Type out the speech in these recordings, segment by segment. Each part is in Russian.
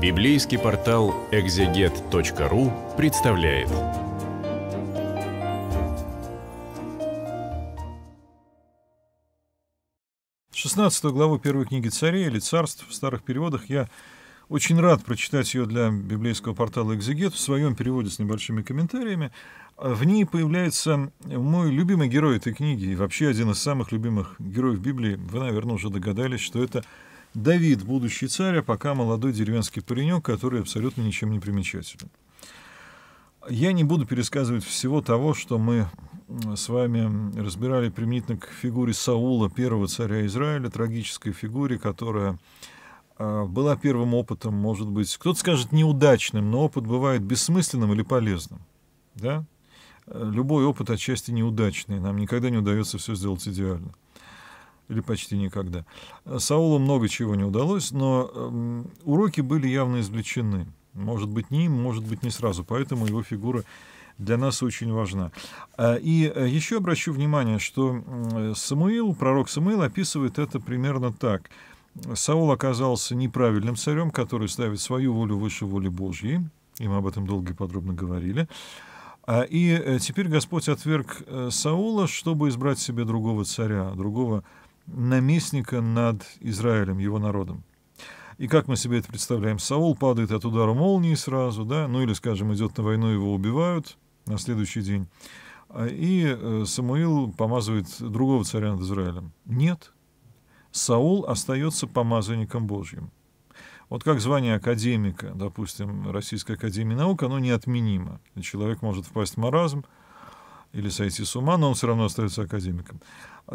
Библейский портал экзегет.ру представляет. Шестнадцатую главу первой книги царей или царств в старых переводах я очень рад прочитать ее для библейского портала «Экзегет» в своем переводе с небольшими комментариями. В ней появляется мой любимый герой этой книги и вообще один из самых любимых героев Библии. Вы, наверное, уже догадались, что это Давид, будущий царь, а пока молодой деревенский паренек, который абсолютно ничем не примечателен. Я не буду пересказывать всего того, что мы с вами разбирали применительно к фигуре Саула, первого царя Израиля, трагической фигуре, которая а, была первым опытом, может быть, кто-то скажет неудачным, но опыт бывает бессмысленным или полезным. Да? Э, любой опыт отчасти неудачный, нам никогда не удается все сделать идеально или почти никогда. Саулу много чего не удалось, но эм, уроки были явно извлечены. Может быть, не им, может быть, не сразу. Поэтому его фигура для нас очень важна. А, и э, еще обращу внимание, что Самуил, пророк Самуил описывает это примерно так. Саул оказался неправильным царем, который ставит свою волю выше воли Божьей. И мы об этом долго и подробно говорили. А, и э, теперь Господь отверг э, Саула, чтобы избрать себе другого царя, другого царя наместника над Израилем, его народом. И как мы себе это представляем? Саул падает от удара молнии сразу, да, ну или, скажем, идет на войну, его убивают на следующий день. А, и э, Самуил помазывает другого царя над Израилем. Нет. Саул остается помазанником Божьим. Вот как звание академика, допустим, Российской Академии Наук, оно неотменимо. Человек может впасть в маразм, или сойти с ума, но он все равно остается академиком.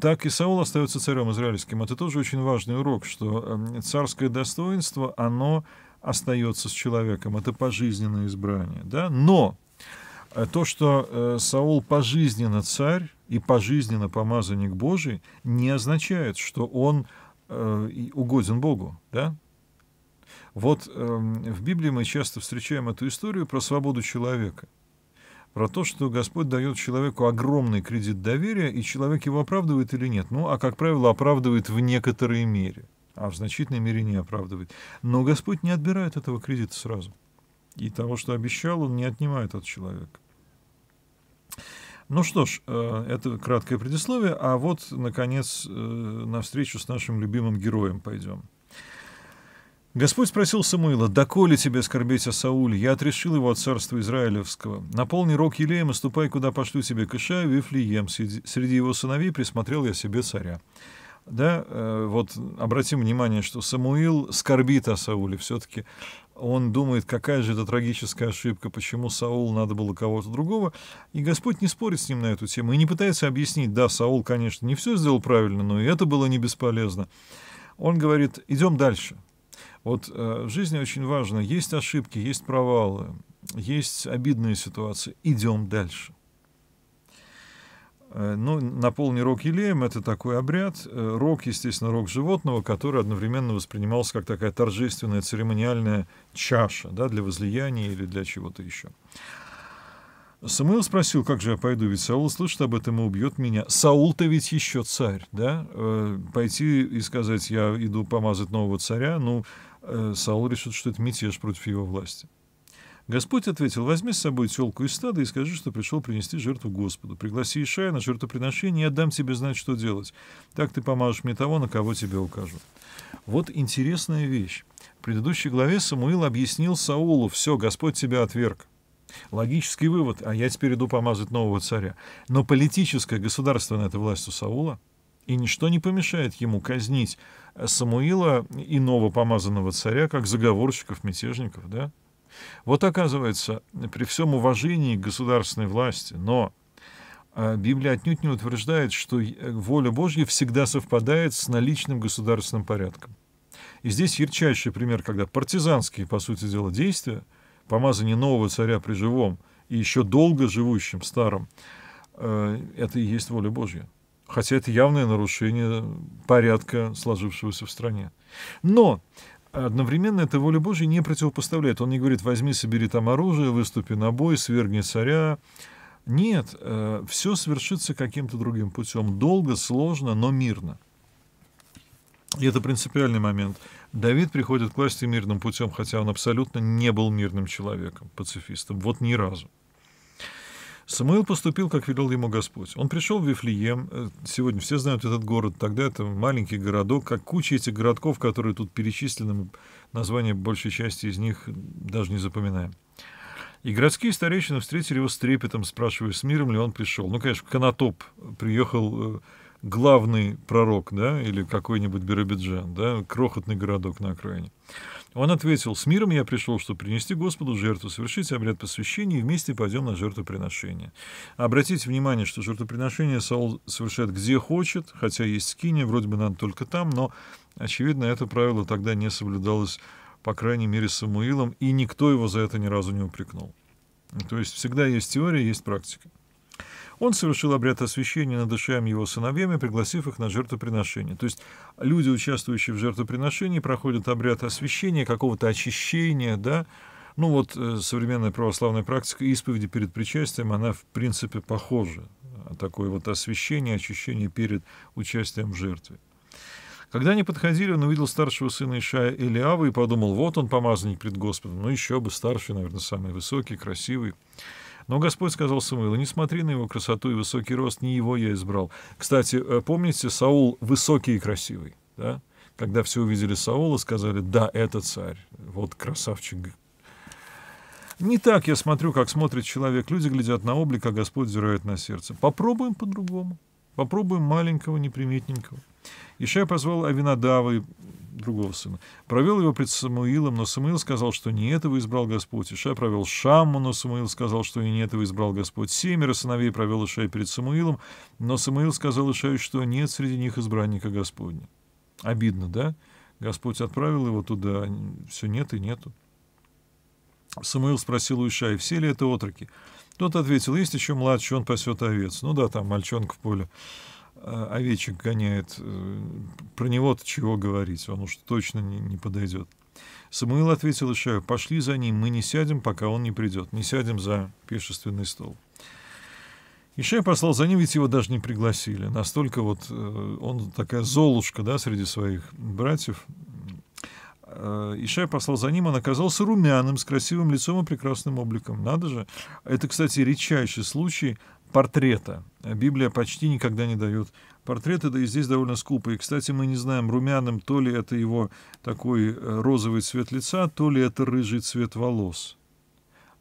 Так и Саул остается царем израильским. Это тоже очень важный урок, что эм, царское достоинство, оно остается с человеком. Это пожизненное избрание. Да? Но э, то, что э, Саул пожизненно царь и пожизненно помазанник Божий, не означает, что он э, угоден Богу. Да? Вот эм, в Библии мы часто встречаем эту историю про свободу человека – про то, что Господь дает человеку огромный кредит доверия, и человек его оправдывает или нет. Ну, а, как правило, оправдывает в некоторой мере, а в значительной мере не оправдывает. Но Господь не отбирает этого кредита сразу. И того, что обещал, он не отнимает от человека. Ну что ж, э, это краткое предисловие, а вот, наконец, э, на встречу с нашим любимым героем пойдем. Господь спросил Самуила, «Доколе тебе скорбеть о Сауле? Я отрешил его от царства Израилевского. Наполни рог елеем и ступай, куда пошлю тебе Кыша и Вифлеем. Среди его сыновей присмотрел я себе царя». Да, э, вот обратим внимание, что Самуил скорбит о Сауле все-таки. Он думает, какая же это трагическая ошибка, почему Саул надо было кого-то другого. И Господь не спорит с ним на эту тему и не пытается объяснить, да, Саул, конечно, не все сделал правильно, но и это было не бесполезно. Он говорит, идем дальше. Вот э, в жизни очень важно, есть ошибки, есть провалы, есть обидные ситуации, идем дальше. Э, ну, наполни рог елеем — это такой обряд. Э, рог, естественно, рог животного, который одновременно воспринимался как такая торжественная церемониальная чаша да, для возлияния или для чего-то еще. Самуил спросил, как же я пойду, ведь Саул слышит об этом и убьет меня. Саул-то ведь еще царь, да? Э, пойти и сказать, я иду помазать нового царя, ну, Э, Саул решит, что это мятеж против его власти. Господь ответил, возьми с собой телку из стада и скажи, что пришел принести жертву Господу. Пригласи Ишая на жертвоприношение, и дам тебе знать, что делать. Так ты помажешь мне того, на кого тебе укажу. Вот интересная вещь. В предыдущей главе Самуил объяснил Саулу, все, Господь тебя отверг. Логический вывод, а я теперь иду помазать нового царя. Но политическая государственная эта власть у Саула и ничто не помешает ему казнить Самуила, иного помазанного царя, как заговорщиков, мятежников, да? Вот оказывается, при всем уважении к государственной власти, но а, Библия отнюдь не утверждает, что воля Божья всегда совпадает с наличным государственным порядком. И здесь ярчайший пример, когда партизанские, по сути дела, действия, помазание нового царя при живом и еще долго живущем старом, э, это и есть воля Божья хотя это явное нарушение порядка, сложившегося в стране. Но одновременно это воля Божья не противопоставляет. Он не говорит, возьми, собери там оружие, выступи на бой, свергни царя. Нет, э, все свершится каким-то другим путем. Долго, сложно, но мирно. И это принципиальный момент. Давид приходит к власти мирным путем, хотя он абсолютно не был мирным человеком, пацифистом. Вот ни разу. Самуил поступил, как велел ему Господь. Он пришел в Вифлеем. Э, сегодня все знают этот город. Тогда это маленький городок, как куча этих городков, которые тут перечислены. Названия большей части из них даже не запоминаем. И городские старейшины встретили его с трепетом, спрашивая, с миром ли он пришел. Ну, конечно, Конотоп приехал э, главный пророк, да, или какой-нибудь Биробиджан, да, крохотный городок на окраине. Он ответил, «С миром я пришел, чтобы принести Господу жертву, совершить обряд посвящения и вместе пойдем на жертвоприношение». Обратите внимание, что жертвоприношение Саул совершает где хочет, хотя есть скиния, вроде бы надо только там, но, очевидно, это правило тогда не соблюдалось, по крайней мере, Самуилом, и никто его за это ни разу не упрекнул. То есть всегда есть теория, есть практика. Он совершил обряд освящения над душами его сыновьями, пригласив их на жертвоприношение. То есть люди, участвующие в жертвоприношении, проходят обряд освящения, какого-то очищения, да, ну вот э, современная православная практика исповеди перед причастием, она в принципе похожа. Такое вот освящение, очищение перед участием в жертве. Когда они подходили, он увидел старшего сына Ишая Элиава и подумал, вот он помазанник пред Господом, ну еще бы старший, наверное, самый высокий, красивый. Но Господь сказал Самуилу, не смотри на его красоту и высокий рост, не его я избрал. Кстати, э, помните, Саул высокий и красивый, да? Когда все увидели Саула, сказали, да, это царь, вот красавчик. Не так я смотрю, как смотрит человек. Люди глядят на облик, а Господь взирает на сердце. Попробуем по-другому. Попробуем маленького, неприметненького. Еще я позвал Авинадава, и другого сына. Провел его пред Самуилом, но Самуил сказал, что не этого избрал Господь. Иша провел Шамму, но Самуил сказал, что и не этого избрал Господь. Семеро сыновей провел Ишай перед Самуилом, но Самуил сказал Ишаю, что нет среди них избранника Господня. Обидно, да? Господь отправил его туда, а все нет и нету. Самуил спросил у Ишая, все ли это отроки? Тот ответил, есть еще младший, он пасет овец. Ну да, там мальчонка в поле. А, овечек гоняет, э, про него-то чего говорить, он уж точно не, не подойдет. Самуил ответил Ишаю, пошли за ним, мы не сядем, пока он не придет, не сядем за пешественный стол. Ишай послал за ним, ведь его даже не пригласили. Настолько вот э, он такая золушка, да, среди своих братьев, Э, Ишай послал за ним, он оказался румяным, с красивым лицом и прекрасным обликом. Надо же. Это, кстати, редчайший случай портрета. Библия почти никогда не дает портреты, да и здесь довольно И, Кстати, мы не знаем, румяным то ли это его такой э, розовый цвет лица, то ли это рыжий цвет волос.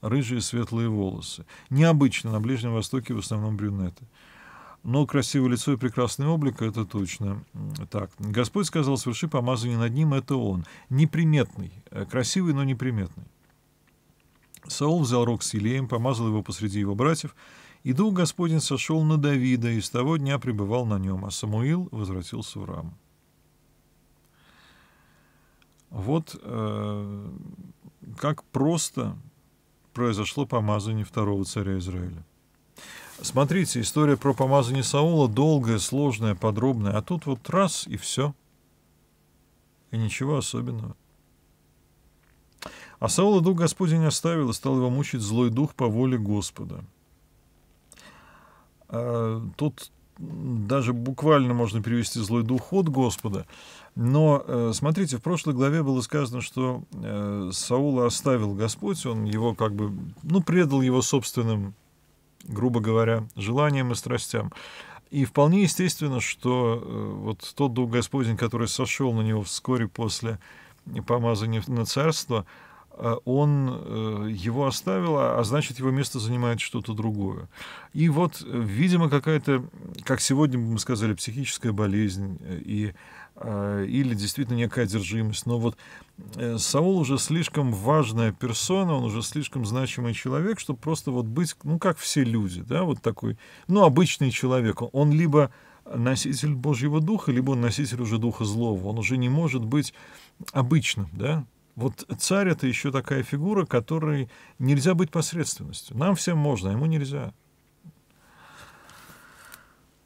Рыжие светлые волосы. Необычно на Ближнем Востоке в основном брюнеты. Но красивое лицо и прекрасный облик — это точно так. Господь сказал, сверши помазание над ним, это он. Неприметный, э, красивый, но неприметный. Саул взял рог с елеем, помазал его посреди его братьев, и Дух Господень сошел на Давида, и с того дня пребывал на нем, а Самуил возвратился в Рам. Вот э, как просто произошло помазание второго царя Израиля. Смотрите, история про помазание Саула долгая, сложная, подробная, а тут вот раз и все. И ничего особенного. А Саула дух Господень оставил и стал его мучить злой дух по воле Господа. А, тут даже буквально можно перевести злой дух от Господа. Но э, смотрите, в прошлой главе было сказано, что э, Саула оставил Господь, он его как бы, ну, предал его собственным грубо говоря, желаниям и страстям. И вполне естественно, что э, вот тот Дух Господень, который сошел на него вскоре после помазания на царство, э, он э, его оставил, а, а значит, его место занимает что-то другое. И вот, видимо, какая-то, как сегодня мы сказали, психическая болезнь и Э, или действительно некая одержимость. Но вот э, Саул уже слишком важная персона, он уже слишком значимый человек, чтобы просто вот быть, ну, как все люди, да, вот такой, ну, обычный человек. Он либо носитель Божьего Духа, либо он носитель уже Духа Злого. Он уже не может быть обычным, да, вот царь это еще такая фигура, которой нельзя быть посредственностью. Нам всем можно, а ему нельзя.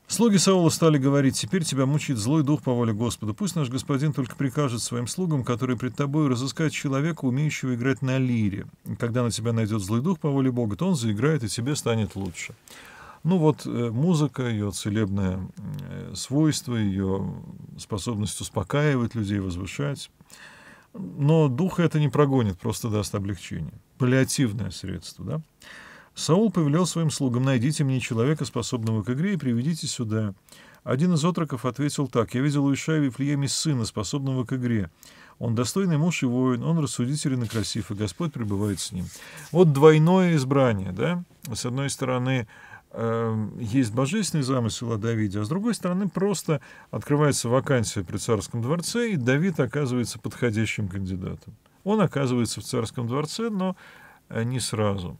Слуги Саула стали говорить, «Теперь тебя мучит злой дух по воле Господа. Пусть наш господин только прикажет своим слугам, которые пред тобой разыскать человека, умеющего играть на лире. когда на тебя найдет злой дух по воле Бога, то он заиграет, и тебе станет лучше». Ну вот э, музыка, ее целебное э, свойство, ее способность успокаивать людей, возвышать. Но духа это не прогонит, просто даст облегчение. Паллиативное средство, да? Саул повелел своим слугам, найдите мне человека, способного к игре, и приведите сюда. Один из отроков ответил так, я видел у Ишая Вифлееме сына, способного к игре. Он достойный муж и воин, он рассудителен и красив, и Господь пребывает с ним. Вот двойное избрание, да? С одной стороны, э, есть божественный замысел о Давиде, а с другой стороны просто открывается вакансия при царском дворце, и Давид оказывается подходящим кандидатом. Он оказывается в царском дворце, но э, не сразу.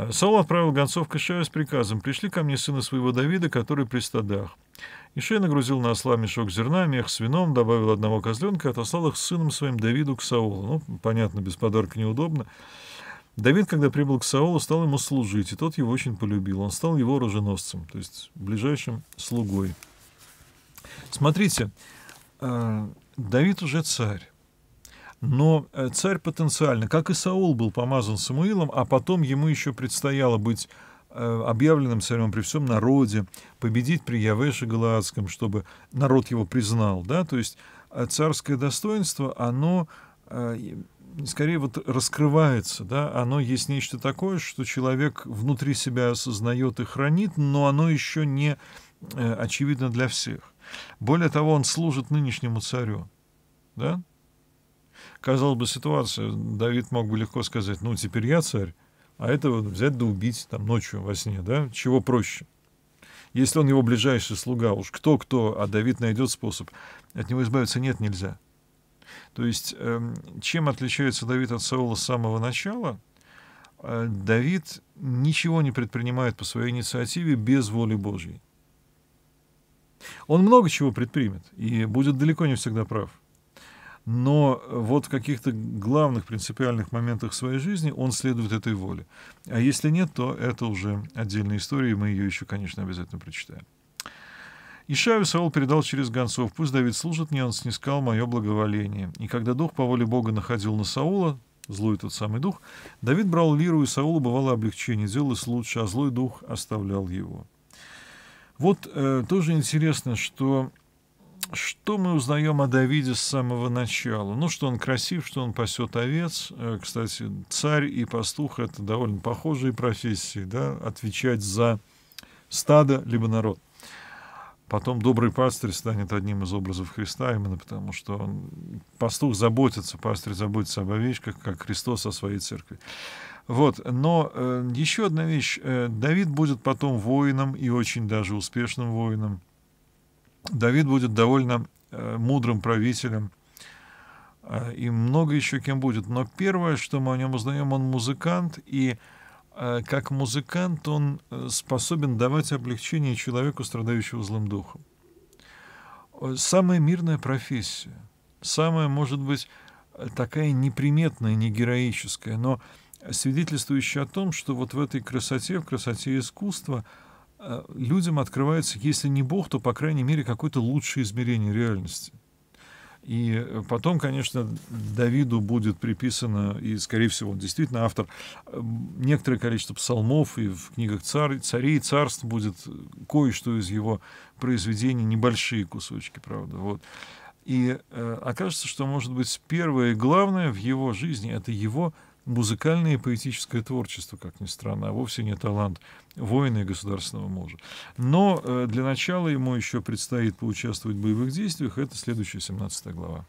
А Саул отправил гонцов к Ишаю с приказом «Пришли ко мне сына своего Давида, который при стадах». Ишай нагрузил на осла мешок зерна, мех с вином, добавил одного козленка и отослал их с сыном своим Давиду к Саулу. Ну, понятно, без подарка неудобно. Давид, когда прибыл к Саулу, стал ему служить, и тот его очень полюбил. Он стал его оруженосцем, то есть ближайшим слугой. Смотрите, э, Давид уже царь. Но э, царь потенциально, как и Саул был помазан Самуилом, а потом ему еще предстояло быть э, объявленным царем при всем народе, победить при Явеше Галаадском, чтобы народ его признал. Да? То есть э, царское достоинство, оно скорее вот раскрывается, да, оно есть нечто такое, что человек внутри себя осознает и хранит, но оно еще не очевидно для всех. Более того, он служит нынешнему царю, да, казалось бы, ситуация. Давид мог бы легко сказать, ну, теперь я царь, а этого взять да убить там ночью во сне, да? Чего проще? Если он его ближайший слуга, уж кто-кто, а Давид найдет способ, от него избавиться нет нельзя. То есть, эм, чем отличается Давид от Саула с самого начала? Э, Давид ничего не предпринимает по своей инициативе без воли Божьей. Он много чего предпримет и будет далеко не всегда прав но э, вот в каких-то главных принципиальных моментах своей жизни он следует этой воле. А если нет, то это уже отдельная история, и мы ее еще, конечно, обязательно прочитаем. Ишаю Саул передал через гонцов, «Пусть Давид служит мне, он снискал мое благоволение». И когда дух по воле Бога находил на Саула, злой тот самый дух, Давид брал лиру, и Саулу бывало облегчение, делалось лучше, а злой дух оставлял его. Вот э, тоже интересно, что что мы узнаем о Давиде с самого начала? Ну, что он красив, что он пасет овец. Э, кстати, царь и пастух — это довольно похожие профессии, да, отвечать за стадо либо народ. Потом добрый пастырь станет одним из образов Христа, именно потому что он, пастух заботится, пастырь заботится об овечках, как Христос о своей церкви. Вот, но э, еще одна вещь. Э, Давид будет потом воином и очень даже успешным воином. Давид будет довольно э, мудрым правителем э, и много еще кем будет. Но первое, что мы о нем узнаем, он музыкант, и э, как музыкант он способен давать облегчение человеку, страдающему злым духом. Самая мирная профессия, самая, может быть, такая неприметная, не героическая, но свидетельствующая о том, что вот в этой красоте, в красоте искусства – Э, людям открывается, если не Бог, то, по крайней мере, какое-то лучшее измерение реальности. И потом, конечно, Давиду будет приписано, и, скорее всего, он действительно автор, некоторое количество псалмов, и в книгах царь, царей царств будет кое-что из его произведений, небольшие кусочки, правда. Вот. И э, окажется, что, может быть, первое и главное в его жизни — это его музыкальное и поэтическое творчество, как ни странно, а вовсе не талант воина и государственного мужа. Но э, для начала ему еще предстоит поучаствовать в боевых действиях. Это следующая 17 глава.